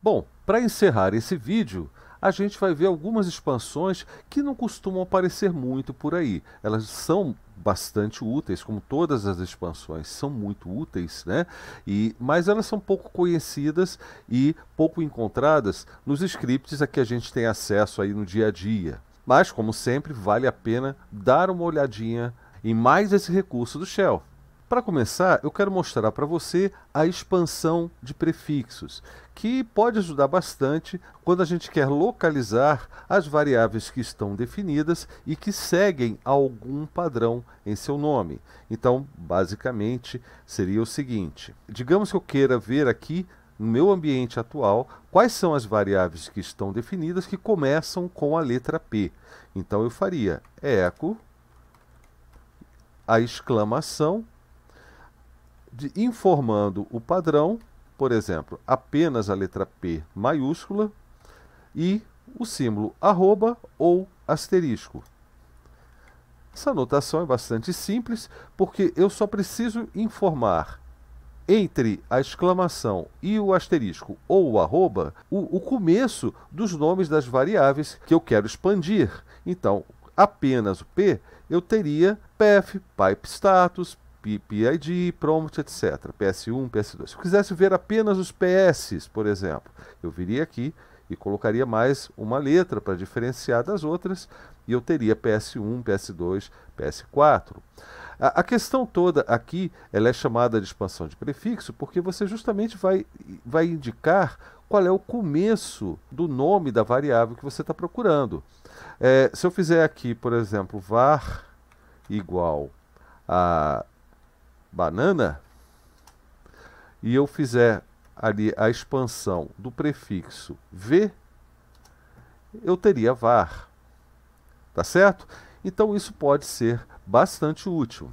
Bom, para encerrar esse vídeo, a gente vai ver algumas expansões que não costumam aparecer muito por aí. Elas são bastante úteis, como todas as expansões são muito úteis, né? E, mas elas são pouco conhecidas e pouco encontradas nos scripts a que a gente tem acesso aí no dia a dia. Mas, como sempre, vale a pena dar uma olhadinha em mais esse recurso do Shell. Para começar, eu quero mostrar para você a expansão de prefixos, que pode ajudar bastante quando a gente quer localizar as variáveis que estão definidas e que seguem algum padrão em seu nome. Então, basicamente, seria o seguinte: digamos que eu queira ver aqui no meu ambiente atual quais são as variáveis que estão definidas que começam com a letra P. Então, eu faria eco a exclamação de, informando o padrão, por exemplo, apenas a letra P maiúscula e o símbolo arroba ou asterisco. Essa notação é bastante simples, porque eu só preciso informar entre a exclamação e o asterisco ou o arroba o, o começo dos nomes das variáveis que eu quero expandir. Então, apenas o P, eu teria path, pipe status, PID, prompt, etc. PS1, PS2. Se eu quisesse ver apenas os PS, por exemplo, eu viria aqui e colocaria mais uma letra para diferenciar das outras e eu teria PS1, PS2, PS4. A, questão toda aqui ela é chamada de expansão de prefixo porque você justamente vai, vai indicar qual é o começo do nome da variável que você está procurando. É, se eu fizer aqui, por exemplo, var igual a banana e eu fizer ali a expansão do prefixo V, eu teria var. Tá certo? Então isso pode ser bastante útil.